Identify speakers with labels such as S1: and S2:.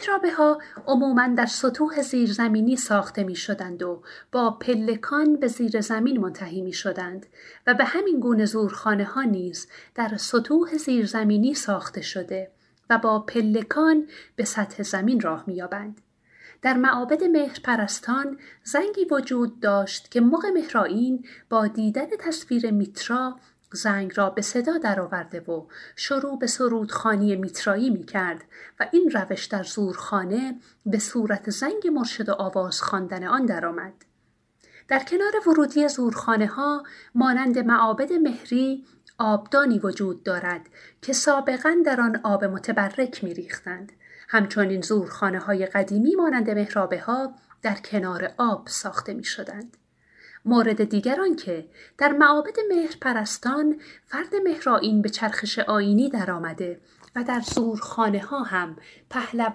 S1: محرابه ها عموما در سطوح زیرزمینی ساخته می شدند و با پلکان به زیر زمین منتهی می شدند و به همین گونه زورخانه ها نیز در سطوح زیرزمینی ساخته شده و با پلکان به سطح زمین راه می آبند. در معابد مهرپرستان زنگی وجود داشت که موقع مهرائین با دیدن تصویر میترا زنگ را به صدا درآورده و شروع به خانی میترایی می کرد و این روش در زورخانه به صورت زنگ مرشد و آواز خواندن آن درآمد. در کنار ورودی زورخانه ها مانند معابد مهری آبدانی وجود دارد که سابقا در آن آب متبرک می ریختند. همچنین زورخانه های قدیمی مانند مهرابه ها در کنار آب ساخته می شدند. مورد دیگر که در معابد مهرپرستان فرد مهرائین به چرخش آینی درآمده و در زورخانه ها هم پهلوان